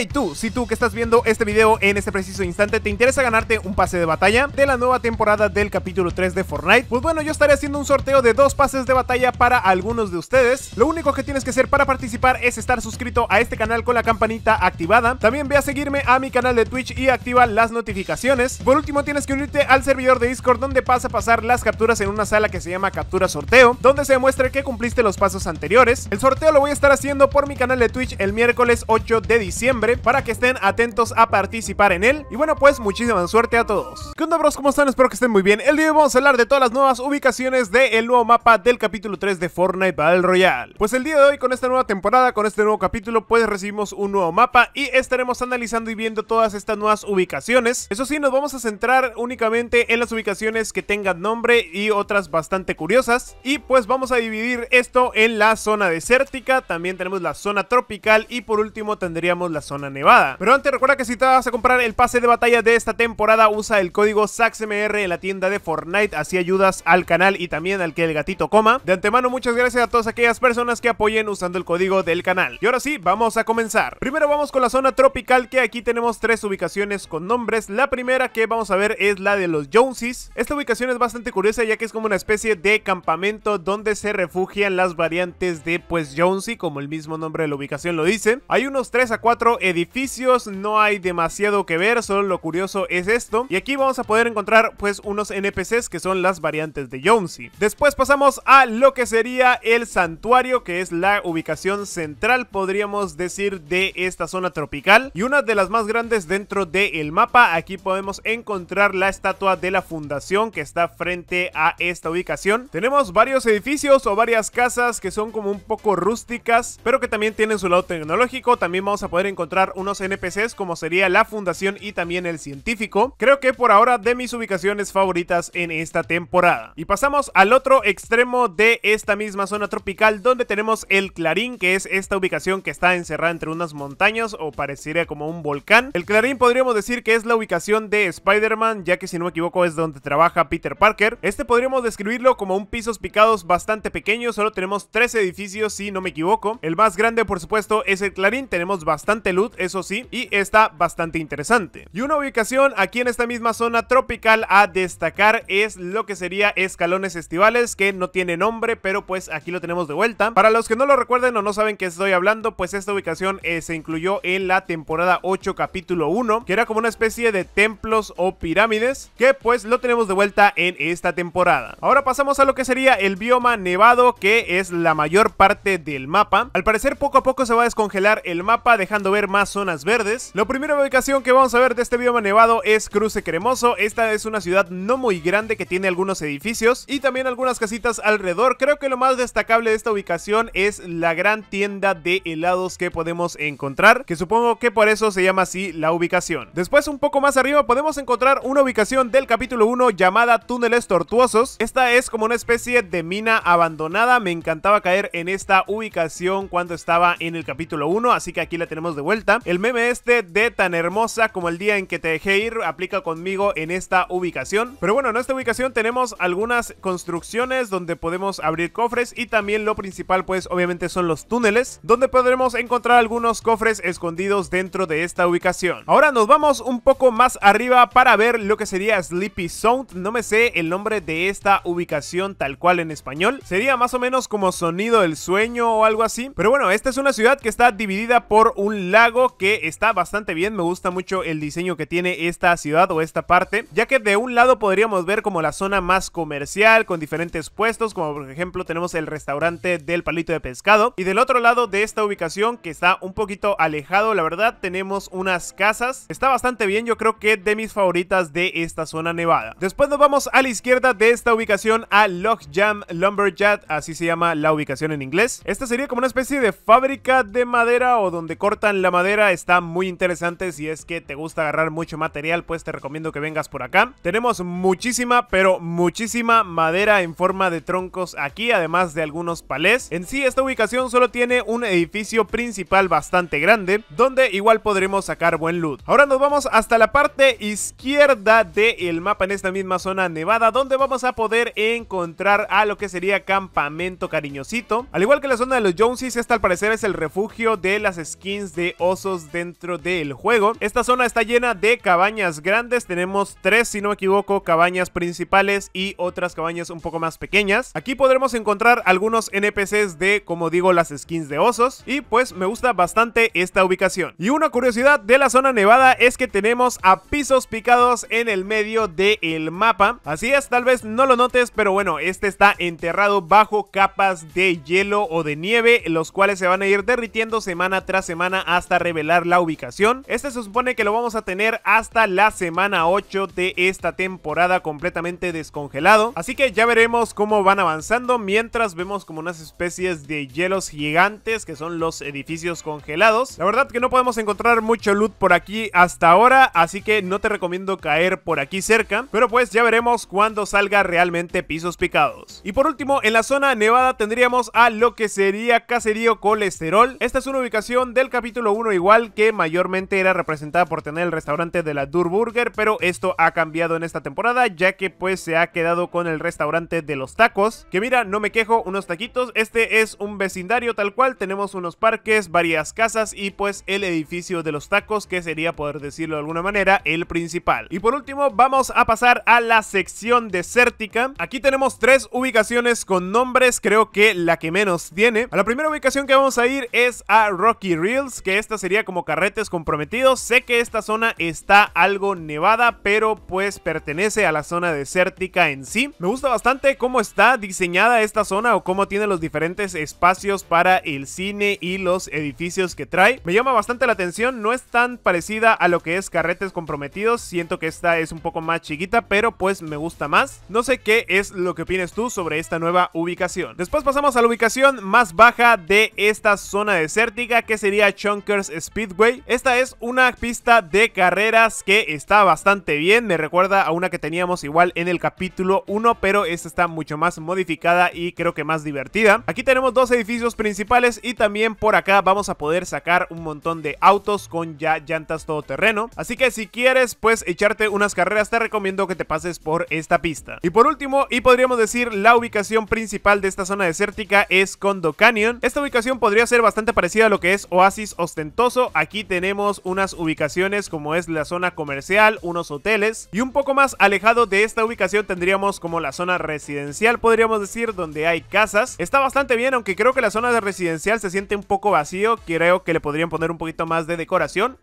Y tú, si tú que estás viendo este video en este preciso instante te interesa ganarte un pase de batalla de la nueva temporada del capítulo 3 de Fortnite, pues bueno, yo estaré haciendo un sorteo de dos pases de batalla para algunos de ustedes. Lo único que tienes que hacer para participar es estar suscrito a este canal con la campanita activada. También ve a seguirme a mi canal de Twitch y activa las notificaciones. Por último, tienes que unirte al servidor de Discord donde vas a pasar las capturas en una sala que se llama Captura Sorteo, donde se demuestra que cumpliste los pasos anteriores. El sorteo lo voy a estar haciendo por mi canal de Twitch el miércoles 8 de diciembre para que estén atentos a participar en él. Y bueno, pues muchísima suerte a todos. ¿Qué onda bros? ¿Cómo están? Espero que estén muy bien. El día de hoy vamos a hablar de todas las nuevas ubicaciones del nuevo mapa del capítulo 3 de Fortnite Battle Royale. Pues el día de hoy con esta nueva temporada, con este nuevo capítulo, pues recibimos un nuevo mapa y estaremos analizando y viendo todas estas nuevas ubicaciones. Eso sí, nos vamos a centrar únicamente en las ubicaciones que tengan nombre y otras bastante curiosas. Y pues vamos a dividir esto en la zona desértica, también tenemos la zona tropical y por último tendríamos la zona nevada. Pero antes recuerda que si te vas a comprar el pase de batalla de esta temporada, usa el código SAXMR en la tienda de Fortnite, así ayudas al canal y también al que el gatito coma. De antemano muchas gracias a todas aquellas personas que apoyen usando el código del canal. Y ahora sí, vamos a comenzar. Primero vamos con la zona tropical que aquí tenemos tres ubicaciones con nombres. La primera que vamos a ver es la de los Joneses. Esta ubicación es bastante curiosa ya que es como una especie de campamento donde se refugian las variantes de pues Jonesy como el mismo nombre de la ubicación lo dice. Hay unos 3 a 4 edificios, no hay demasiado que ver, solo lo curioso es esto. Y aquí vamos a poder encontrar pues unos NPCs que son las variantes de Jonesy. Después pasamos a lo que sería el santuario, que es la ubicación central, podríamos decir, de esta zona tropical. Y una de las más grandes dentro del el mapa, aquí podemos encontrar la estatua de la fundación que está frente a esta ubicación. Tenemos varios edificios o varias casas que son como un poco rústicas, pero que también tienen su lado tecnológico. También vamos a poder encontrar unos NPCs como sería la fundación y también el científico. Creo que por ahora de mis ubicaciones favoritas en esta temporada. Y pasamos al otro extremo de esta misma zona tropical donde tenemos el Clarín que es esta ubicación que está encerrada entre unas montañas o parecería como un volcán. El Clarín podríamos decir que es la ubicación de Spider-Man ya que si no me equivoco es donde trabaja Peter Parker. Este podríamos describirlo como un pisos picados bastante pequeño, solo tenemos tres edificios si no me equivoco. El más grande por supuesto es el Clarín, tenemos bastante luz eso sí, y está bastante interesante. Y una ubicación aquí en esta misma zona tropical a destacar es lo que sería Escalones Estivales, que no tiene nombre, pero pues aquí lo tenemos de vuelta. Para los que no lo recuerden o no saben que estoy hablando, pues esta ubicación eh, se incluyó en la temporada 8 capítulo 1, que era como una especie de templos o pirámides, que pues lo tenemos de vuelta en esta temporada. Ahora pasamos a lo que sería el bioma nevado, que es la mayor parte del mapa. Al parecer poco a poco se va a descongelar el mapa, dejando ver más zonas verdes. La primera ubicación que vamos a ver de este bioma nevado es Cruce Cremoso. Esta es una ciudad no muy grande que tiene algunos edificios y también algunas casitas alrededor. Creo que lo más destacable de esta ubicación es la gran tienda de helados que podemos encontrar, que supongo que por eso se llama así la ubicación. Después un poco más arriba podemos encontrar una ubicación del capítulo 1 llamada Túneles Tortuosos. Esta es como una especie de mina abandonada. Me encantaba caer en esta ubicación cuando estaba en el capítulo 1, así que aquí la tenemos de vuelta. El meme este de tan hermosa como el día en que te dejé ir aplica conmigo en esta ubicación. Pero bueno, en esta ubicación tenemos algunas construcciones donde podemos abrir cofres y también lo principal pues obviamente son los túneles donde podremos encontrar algunos cofres escondidos dentro de esta ubicación. Ahora nos vamos un poco más arriba para ver lo que sería Sleepy Sound. No me sé el nombre de esta ubicación tal cual en español. Sería más o menos como sonido del sueño o algo así. Pero bueno, esta es una ciudad que está dividida por un lago que está bastante bien, me gusta mucho el diseño que tiene esta ciudad o esta parte, ya que de un lado podríamos ver como la zona más comercial con diferentes puestos, como por ejemplo tenemos el restaurante del palito de pescado y del otro lado de esta ubicación que está un poquito alejado, la verdad tenemos unas casas, está bastante bien, yo creo que de mis favoritas de esta zona nevada. Después nos vamos a la izquierda de esta ubicación a Jam Lumberjack, así se llama la ubicación en inglés. Esta sería como una especie de fábrica de madera o donde cortan la madera madera está muy interesante. Si es que te gusta agarrar mucho material, pues te recomiendo que vengas por acá. Tenemos muchísima, pero muchísima madera en forma de troncos aquí, además de algunos palés. En sí, esta ubicación solo tiene un edificio principal bastante grande, donde igual podremos sacar buen loot. Ahora nos vamos hasta la parte izquierda del mapa en esta misma zona nevada, donde vamos a poder encontrar a lo que sería campamento cariñosito. Al igual que la zona de los Joneses, esta al parecer es el refugio de las skins de osos dentro del juego. Esta zona está llena de cabañas grandes, tenemos tres si no me equivoco, cabañas principales y otras cabañas un poco más pequeñas. Aquí podremos encontrar algunos NPCs de, como digo, las skins de osos y pues me gusta bastante esta ubicación. Y una curiosidad de la zona nevada es que tenemos a pisos picados en el medio del mapa. Así es, tal vez no lo notes, pero bueno, este está enterrado bajo capas de hielo o de nieve, los cuales se van a ir derritiendo semana tras semana hasta revelar la ubicación. Este se supone que lo vamos a tener hasta la semana 8 de esta temporada completamente descongelado. Así que ya veremos cómo van avanzando mientras vemos como unas especies de hielos gigantes que son los edificios congelados. La verdad que no podemos encontrar mucho loot por aquí hasta ahora, así que no te recomiendo caer por aquí cerca. Pero pues ya veremos cuando salga realmente pisos picados. Y por último, en la zona nevada tendríamos a lo que sería Caserío Colesterol. Esta es una ubicación del capítulo 1 igual que mayormente era representada por tener el restaurante de la Durburger, pero esto ha cambiado en esta temporada ya que pues se ha quedado con el restaurante de los tacos, que mira, no me quejo, unos taquitos, este es un vecindario tal cual, tenemos unos parques, varias casas y pues el edificio de los tacos que sería poder decirlo de alguna manera el principal. Y por último vamos a pasar a la sección desértica, aquí tenemos tres ubicaciones con nombres, creo que la que menos tiene. A la primera ubicación que vamos a ir es a Rocky Reels, que es esta sería como Carretes Comprometidos. Sé que esta zona está algo nevada, pero pues pertenece a la zona desértica en sí. Me gusta bastante cómo está diseñada esta zona o cómo tiene los diferentes espacios para el cine y los edificios que trae. Me llama bastante la atención, no es tan parecida a lo que es Carretes Comprometidos. Siento que esta es un poco más chiquita, pero pues me gusta más. No sé qué es lo que opinas tú sobre esta nueva ubicación. Después pasamos a la ubicación más baja de esta zona desértica que sería Chunker Speedway. Esta es una pista de carreras que está bastante bien, me recuerda a una que teníamos igual en el capítulo 1, pero esta está mucho más modificada y creo que más divertida. Aquí tenemos dos edificios principales y también por acá vamos a poder sacar un montón de autos con ya llantas todoterreno. Así que si quieres pues echarte unas carreras te recomiendo que te pases por esta pista. Y por último, y podríamos decir la ubicación principal de esta zona desértica es Condo Canyon. Esta ubicación podría ser bastante parecida a lo que es Oasis Ostend. Aquí tenemos unas ubicaciones como es la zona comercial, unos hoteles. Y un poco más alejado de esta ubicación tendríamos como la zona residencial, podríamos decir, donde hay casas. Está bastante bien, aunque creo que la zona de residencial se siente un poco vacío. Creo que le podrían poner un poquito más de decoración.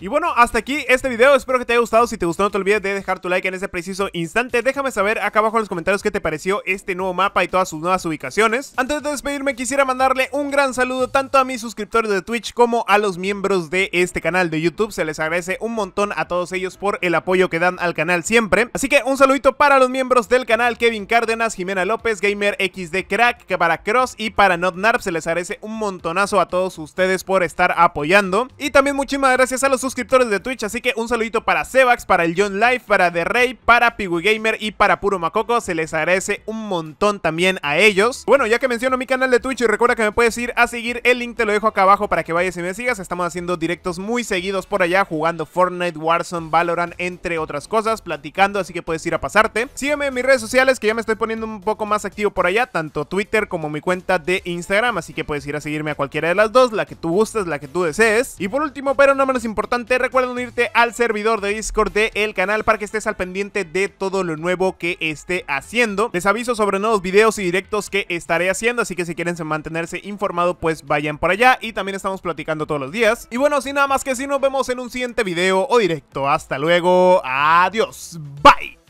Y bueno, hasta aquí este video, espero que te haya gustado, si te gustó no te olvides de dejar tu like en ese preciso instante, déjame saber acá abajo en los comentarios qué te pareció este nuevo mapa y todas sus nuevas ubicaciones. Antes de despedirme quisiera mandarle un gran saludo tanto a mis suscriptores de Twitch como a los miembros de este canal de YouTube, se les agradece un montón a todos ellos por el apoyo que dan al canal siempre. Así que un saludito para los miembros del canal, Kevin Cárdenas, Jimena López, Gamer XD Crack, para Cross y para NotNarp, se les agradece un montonazo a todos ustedes por estar apoyando. Y también muchísimas gracias a los suscriptores de Twitch, así que un saludito para Sebax, para el John Life, para The Rey, para Piwi Gamer y para Puro Macoco. Se les agradece un montón también a ellos. Bueno, ya que menciono mi canal de Twitch y recuerda que me puedes ir a seguir, el link te lo dejo acá abajo para que vayas y me sigas. Estamos haciendo directos muy seguidos por allá, jugando Fortnite, Warzone, Valorant, entre otras cosas, platicando, así que puedes ir a pasarte. Sígueme en mis redes sociales que ya me estoy poniendo un poco más activo por allá, tanto Twitter como mi cuenta de Instagram, así que puedes ir a seguirme a cualquiera de las dos, la que tú gustes, la que tú desees. Y por último, pero no menos importante, Recuerden unirte al servidor de Discord del el canal para que estés al pendiente de todo lo nuevo que esté haciendo. Les aviso sobre nuevos videos y directos que estaré haciendo, así que si quieren mantenerse informado, pues vayan por allá. Y también estamos platicando todos los días. Y bueno, sin nada más que si nos vemos en un siguiente video o directo. Hasta luego, adiós, bye.